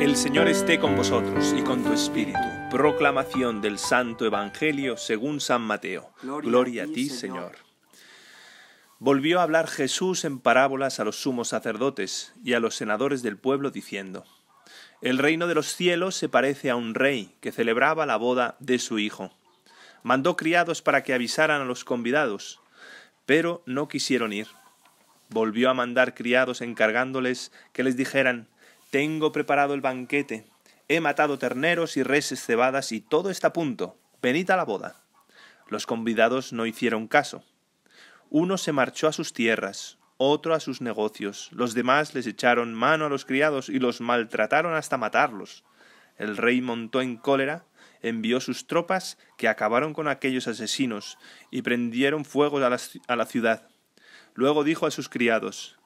El Señor esté con vosotros y con tu espíritu. Proclamación del Santo Evangelio según San Mateo. Gloria, a ti, Señor. Volvió a hablar Jesús en parábolas a los sumos sacerdotes y a los senadores del pueblo, diciendo, El reino de los cielos se parece a un rey que celebraba la boda de su hijo. Mandó criados para que avisaran a los convidados, pero no quisieron ir. Volvió a mandar criados encargándoles que les dijeran, tengo preparado el banquete, he matado terneros y reses cebadas y todo está a punto. Venid a la boda. Los convidados no hicieron caso. Uno se marchó a sus tierras, otro a sus negocios, los demás les echaron mano a los criados y los maltrataron hasta matarlos. El rey montó en cólera, envió sus tropas que acabaron con aquellos asesinos y prendieron fuego a la, a la ciudad. Luego dijo a sus criados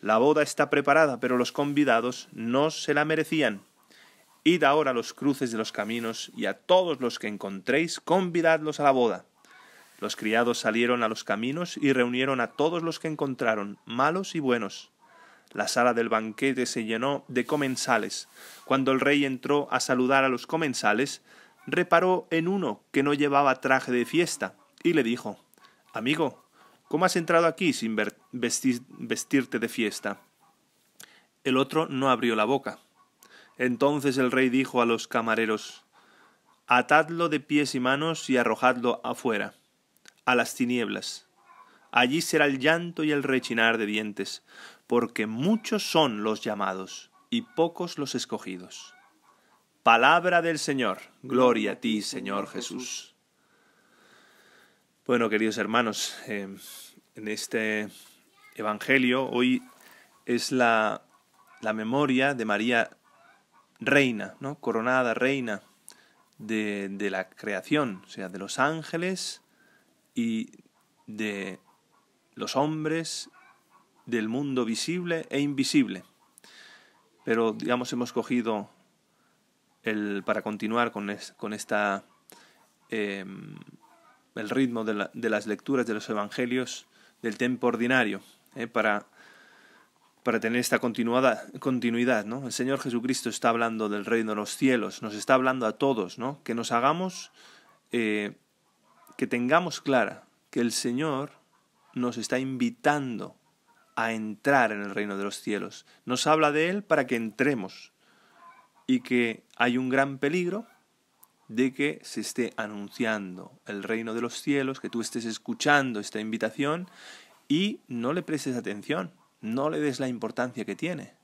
la boda está preparada, pero los convidados no se la merecían. Id ahora a los cruces de los caminos y a todos los que encontréis, convidadlos a la boda. Los criados salieron a los caminos y reunieron a todos los que encontraron, malos y buenos. La sala del banquete se llenó de comensales. Cuando el rey entró a saludar a los comensales, reparó en uno que no llevaba traje de fiesta y le dijo Amigo, ¿cómo has entrado aquí sin verte? vestirte de fiesta. El otro no abrió la boca. Entonces el rey dijo a los camareros Atadlo de pies y manos y arrojadlo afuera, a las tinieblas. Allí será el llanto y el rechinar de dientes, porque muchos son los llamados y pocos los escogidos. Palabra del Señor. Gloria a ti, Señor Jesús. Bueno, queridos hermanos, eh, en este Evangelio, hoy es la, memoria de María Reina, ¿no? coronada Reina de, la creación, o sea, de los ángeles y de los hombres del mundo visible e invisible. Pero digamos hemos cogido el, para continuar con, con esta em, el ritmo de, de las lecturas de los evangelios del tiempo ordinario. Eh, para, para tener esta continuada, continuidad. ¿no? El Señor Jesucristo está hablando del reino de los cielos, nos está hablando a todos, ¿no? que nos hagamos, eh, que tengamos clara que el Señor nos está invitando a entrar en el reino de los cielos. Nos habla de Él para que entremos y que hay un gran peligro de que se esté anunciando el reino de los cielos, que tú estés escuchando esta invitación y no le prestes atención, no le des la importancia que tiene.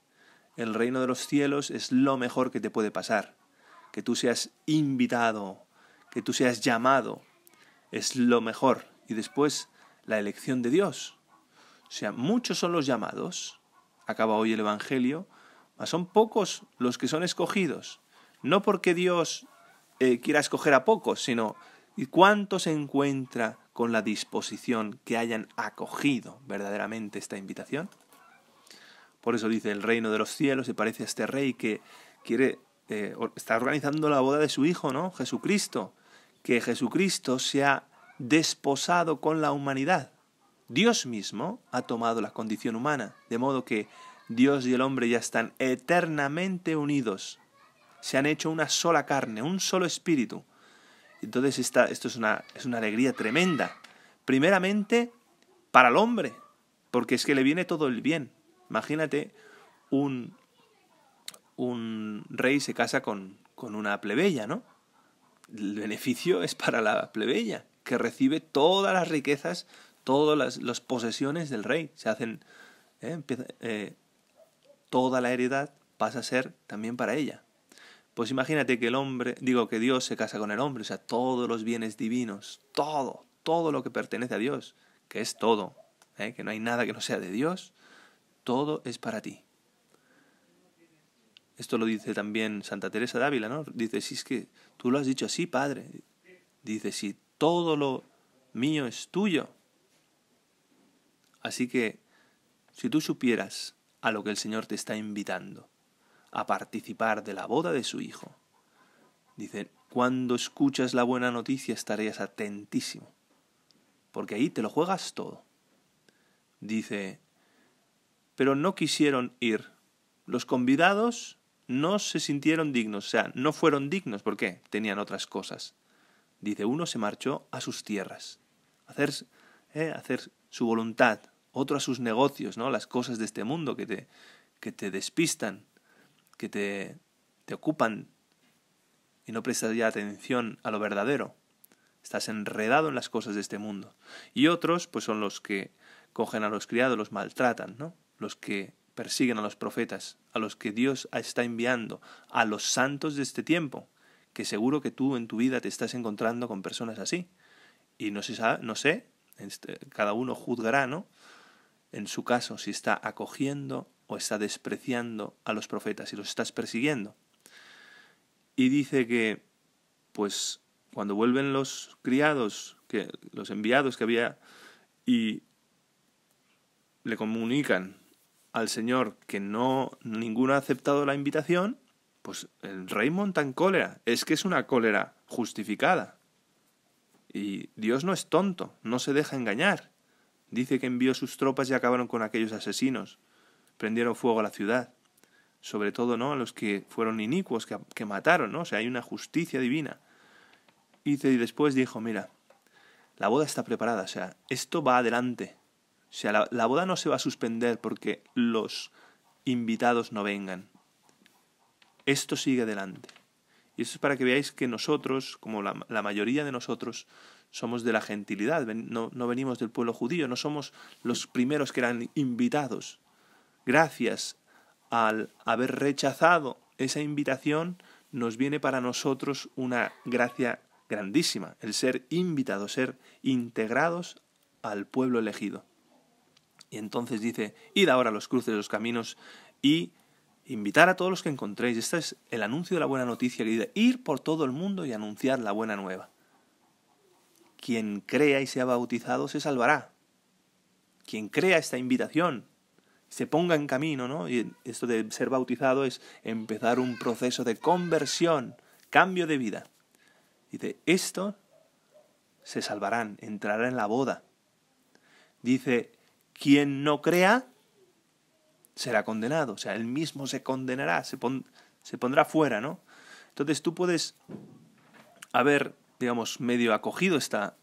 El reino de los cielos es lo mejor que te puede pasar. Que tú seas invitado, que tú seas llamado, es lo mejor. Y después la elección de Dios. O sea, muchos son los llamados, acaba hoy el Evangelio, mas son pocos los que son escogidos. No porque Dios eh, quiera escoger a pocos, sino ¿y se encuentra con la disposición que hayan acogido verdaderamente esta invitación. Por eso dice, el reino de los cielos y parece a este rey que quiere, estar eh, está organizando la boda de su hijo, ¿no? Jesucristo. Que Jesucristo se ha desposado con la humanidad. Dios mismo ha tomado la condición humana, de modo que Dios y el hombre ya están eternamente unidos. Se han hecho una sola carne, un solo espíritu. Entonces esto es una, es una alegría tremenda. Primeramente para el hombre, porque es que le viene todo el bien. Imagínate un, un rey se casa con, una plebeya, ¿no? El beneficio es para la plebeya, que recibe todas las riquezas, todas las, posesiones del rey. Se hacen, eh, eh, toda la heredad pasa a ser también para ella. Pues imagínate que el hombre, digo que Dios se casa con el hombre, o sea, todos los bienes divinos, todo, todo lo que pertenece a Dios, que es todo, ¿eh? que no hay nada que no sea de Dios, todo es para ti. Esto lo dice también Santa Teresa de Ávila, ¿no? Dice, si es que tú lo has dicho así, Padre. Dice, si todo lo mío es tuyo. Así que, si tú supieras a lo que el Señor te está invitando, a participar de la boda de su hijo. Dice, cuando escuchas la buena noticia estarías atentísimo, porque ahí te lo juegas todo. Dice, pero no quisieron ir. Los convidados no se sintieron dignos, o sea, no fueron dignos, porque Tenían otras cosas. Dice, uno se marchó a sus tierras, a hacer, eh, hacer su voluntad, otro a sus negocios, ¿no? Las cosas de este mundo que te, que te despistan que te, te ocupan y no prestas ya atención a lo verdadero. Estás enredado en las cosas de este mundo. Y otros, pues son los que cogen a los criados, los maltratan, ¿no? Los que persiguen a los profetas, a los que Dios está enviando, a los santos de este tiempo, que seguro que tú en tu vida te estás encontrando con personas así. Y no sé, no sé este, cada uno juzgará, ¿no? En su caso, si está acogiendo o está despreciando a los profetas y los estás persiguiendo. Y dice que, pues, cuando vuelven los criados, que, los enviados que había, y le comunican al Señor que no ninguno ha aceptado la invitación, pues el rey monta en cólera. Es que es una cólera justificada. Y Dios no es tonto, no se deja engañar. Dice que envió sus tropas y acabaron con aquellos asesinos prendieron fuego a la ciudad. Sobre todo, ¿no? A los que fueron inicuos, que, mataron, ¿no? O sea, hay una justicia divina. Y, después dijo, mira, la boda está preparada, o sea, esto va adelante. O sea, la, boda no se va a suspender porque los invitados no vengan. Esto sigue adelante. Y eso es para que veáis que nosotros, como la, mayoría de nosotros, somos de la gentilidad, no, no, venimos del pueblo judío, no somos los primeros que eran invitados gracias al haber rechazado esa invitación, nos viene para nosotros una gracia grandísima, el ser invitados, ser integrados al pueblo elegido. Y entonces dice, id ahora a los cruces de los caminos y invitar a todos los que encontréis. Este es el anuncio de la buena noticia que ir por todo el mundo y anunciar la buena nueva. Quien crea y sea bautizado se salvará. Quien crea esta invitación se ponga en camino, ¿no? Y esto de ser bautizado es empezar un proceso de conversión, cambio de vida. Dice, esto se salvarán, entrarán en la boda. Dice, quien no crea será condenado, o sea, él mismo se condenará, se, pondrá fuera, ¿no? Entonces tú puedes haber, digamos, medio acogido esta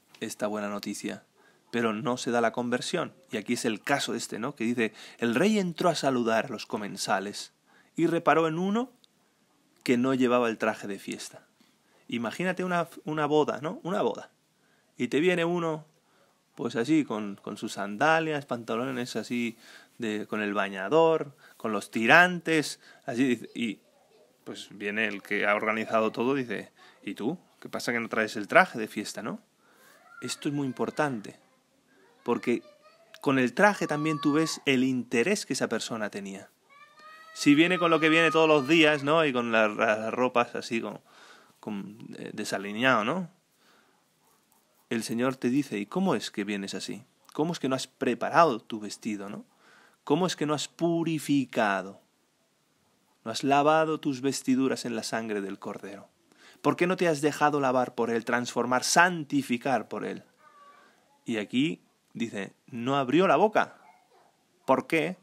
buena noticia pero no se da la conversión. Y aquí es el caso este, ¿no? Que dice, el rey entró a saludar a los comensales y reparó en uno que no llevaba el traje de fiesta. Imagínate una, boda, ¿no? Una boda. Y te viene uno, pues así, con, sus sandalias, pantalones así, con el bañador, con los tirantes, así, y pues viene el que ha organizado todo, dice, ¿y tú? ¿Qué pasa que no traes el traje de fiesta, no? Esto es muy importante porque con el traje también tú ves el interés que esa persona tenía. Si viene con lo que viene todos los días, ¿no? Y con las, ropas así, con, con eh, ¿no? El Señor te dice, ¿y cómo es que vienes así? ¿Cómo es que no has preparado tu vestido, ¿no? ¿Cómo es que no has purificado? ¿No has lavado tus vestiduras en la sangre del Cordero? ¿Por qué no te has dejado lavar por Él, transformar, santificar por Él? Y aquí Dice, no abrió la boca. ¿Por qué?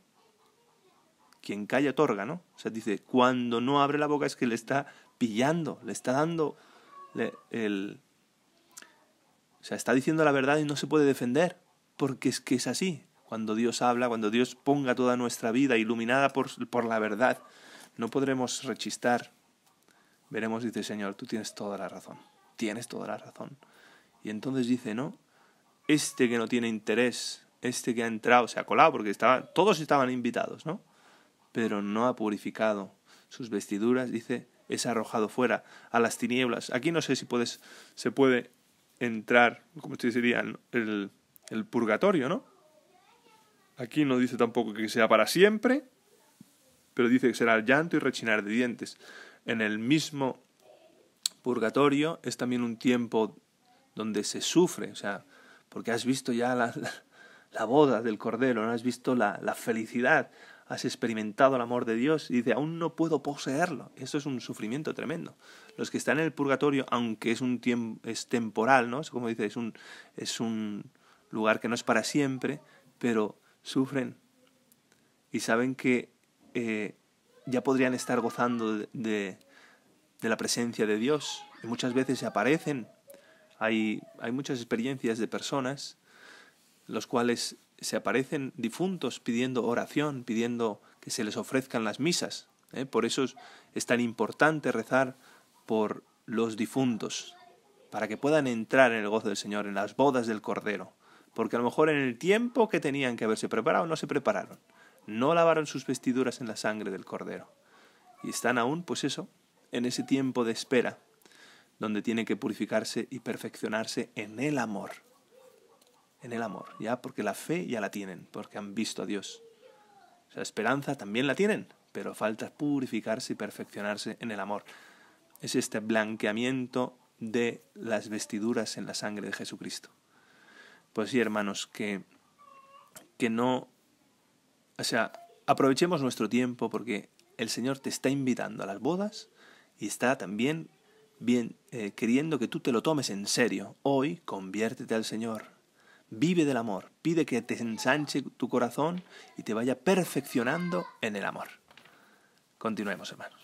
Quien calla otorga, ¿no? O sea, dice, cuando no abre la boca es que le está pillando, le está dando el... O sea, está diciendo la verdad y no se puede defender, porque es que es así. Cuando Dios habla, cuando Dios ponga toda nuestra vida iluminada por, por la verdad, no podremos rechistar. Veremos, dice Señor, tú tienes toda la razón, tienes toda la razón. Y entonces dice, ¿no? este que no tiene interés, este que ha entrado, se ha colado, porque estaba, todos estaban invitados, ¿no? Pero no ha purificado sus vestiduras, dice, es arrojado fuera a las tinieblas. Aquí no sé si puedes, se puede entrar, como ustedes dirían, el, el purgatorio, ¿no? Aquí no dice tampoco que sea para siempre, pero dice que será el llanto y rechinar de dientes. En el mismo purgatorio es también un tiempo donde se sufre, o sea, porque has visto ya la, boda del Cordero, ¿no? has visto la, la felicidad, has experimentado el amor de Dios y dice, aún no puedo poseerlo. Eso es un sufrimiento tremendo. Los que están en el purgatorio, aunque es un tiempo, es temporal, ¿no? Es como dice, es un, es un lugar que no es para siempre, pero sufren y saben que eh, ya podrían estar gozando de, de, de la presencia de Dios. Y muchas veces se aparecen hay, muchas experiencias de personas los cuales se aparecen difuntos pidiendo oración, pidiendo que se les ofrezcan las misas. ¿eh? Por eso es tan importante rezar por los difuntos, para que puedan entrar en el gozo del Señor, en las bodas del Cordero, porque a lo mejor en el tiempo que tenían que haberse preparado no se prepararon, no lavaron sus vestiduras en la sangre del Cordero, y están aún, pues eso, en ese tiempo de espera, donde tiene que purificarse y perfeccionarse en el amor. En el amor, ¿ya? Porque la fe ya la tienen, porque han visto a Dios. O sea, esperanza también la tienen, pero falta purificarse y perfeccionarse en el amor. Es este blanqueamiento de las vestiduras en la sangre de Jesucristo. Pues sí, hermanos, que, que no... O sea, aprovechemos nuestro tiempo porque el Señor te está invitando a las bodas y está también bien, eh, queriendo que tú te lo tomes en serio. Hoy conviértete al Señor. Vive del amor. Pide que te ensanche tu corazón y te vaya perfeccionando en el amor. Continuemos, hermano.